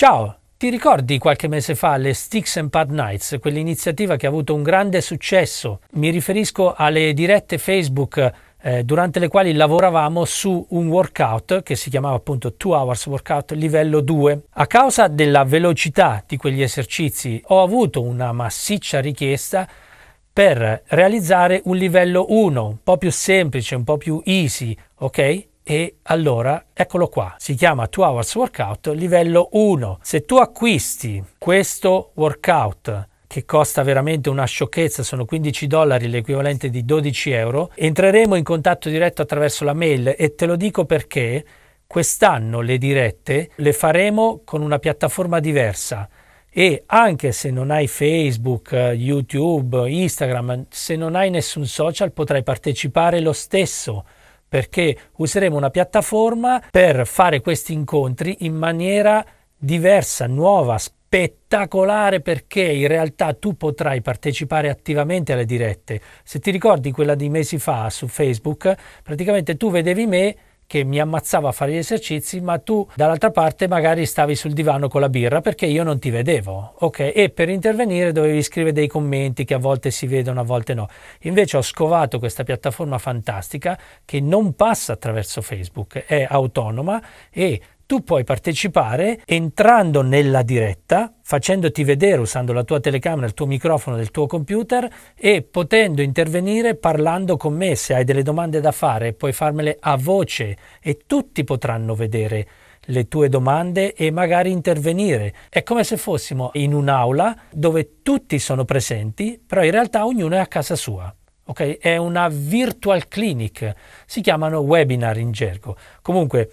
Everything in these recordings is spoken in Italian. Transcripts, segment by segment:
Ciao, ti ricordi qualche mese fa le Sticks and Pad Nights, quell'iniziativa che ha avuto un grande successo? Mi riferisco alle dirette Facebook eh, durante le quali lavoravamo su un workout che si chiamava appunto 2 Hours Workout livello 2. A causa della velocità di quegli esercizi ho avuto una massiccia richiesta per realizzare un livello 1, un po' più semplice, un po' più easy, ok? e allora eccolo qua, si chiama 2 hours workout livello 1. Se tu acquisti questo workout che costa veramente una sciocchezza, sono 15 dollari, l'equivalente di 12 euro, entreremo in contatto diretto attraverso la mail e te lo dico perché quest'anno le dirette le faremo con una piattaforma diversa e anche se non hai Facebook, YouTube, Instagram, se non hai nessun social potrai partecipare lo stesso perché useremo una piattaforma per fare questi incontri in maniera diversa, nuova, spettacolare perché in realtà tu potrai partecipare attivamente alle dirette. Se ti ricordi quella di mesi fa su Facebook, praticamente tu vedevi me che mi ammazzava a fare gli esercizi, ma tu dall'altra parte magari stavi sul divano con la birra perché io non ti vedevo, ok? E per intervenire dovevi scrivere dei commenti che a volte si vedono, a volte no. Invece ho scovato questa piattaforma fantastica che non passa attraverso Facebook, è autonoma e tu puoi partecipare entrando nella diretta, facendoti vedere usando la tua telecamera, il tuo microfono del tuo computer e potendo intervenire parlando con me. Se hai delle domande da fare, puoi farmele a voce e tutti potranno vedere le tue domande e magari intervenire. È come se fossimo in un'aula dove tutti sono presenti, però in realtà ognuno è a casa sua. Okay? È una virtual clinic, si chiamano webinar in gergo. Comunque,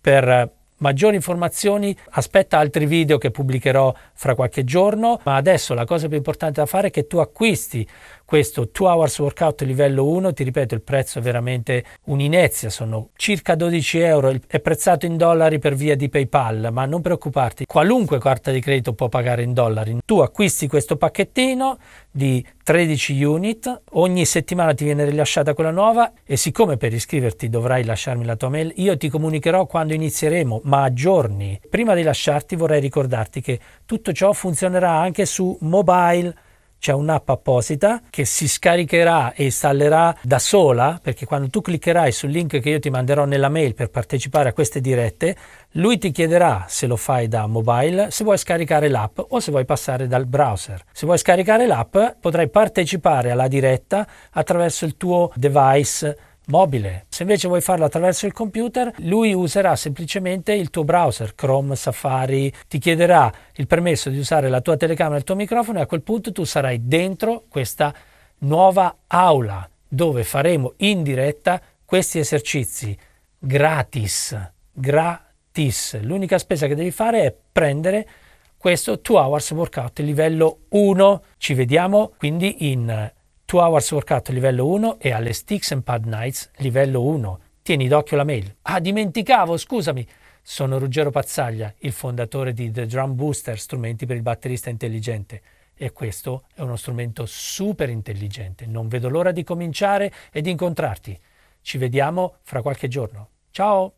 per Maggiori informazioni aspetta altri video che pubblicherò fra qualche giorno, ma adesso la cosa più importante da fare è che tu acquisti questo 2 hours workout livello 1, ti ripeto il prezzo è veramente un'inezia, sono circa 12 euro, è prezzato in dollari per via di PayPal, ma non preoccuparti, qualunque carta di credito può pagare in dollari. Tu acquisti questo pacchettino di 13 unit, ogni settimana ti viene rilasciata quella nuova e siccome per iscriverti dovrai lasciarmi la tua mail, io ti comunicherò quando inizieremo, ma a giorni. Prima di lasciarti vorrei ricordarti che tutto ciò funzionerà anche su mobile c'è un'app apposita che si scaricherà e installerà da sola, perché quando tu cliccherai sul link che io ti manderò nella mail per partecipare a queste dirette, lui ti chiederà se lo fai da mobile, se vuoi scaricare l'app o se vuoi passare dal browser. Se vuoi scaricare l'app potrai partecipare alla diretta attraverso il tuo device mobile. Se invece vuoi farlo attraverso il computer, lui userà semplicemente il tuo browser, Chrome, Safari, ti chiederà il permesso di usare la tua telecamera e il tuo microfono e a quel punto tu sarai dentro questa nuova aula dove faremo in diretta questi esercizi gratis, gratis. L'unica spesa che devi fare è prendere questo 2 Hours Workout livello 1. Ci vediamo quindi in 2 Hours Workout livello 1 e alle Sticks and Pad Nights livello 1. Tieni d'occhio la mail. Ah, dimenticavo, scusami. Sono Ruggero Pazzaglia, il fondatore di The Drum Booster, strumenti per il batterista intelligente. E questo è uno strumento super intelligente. Non vedo l'ora di cominciare e di incontrarti. Ci vediamo fra qualche giorno. Ciao!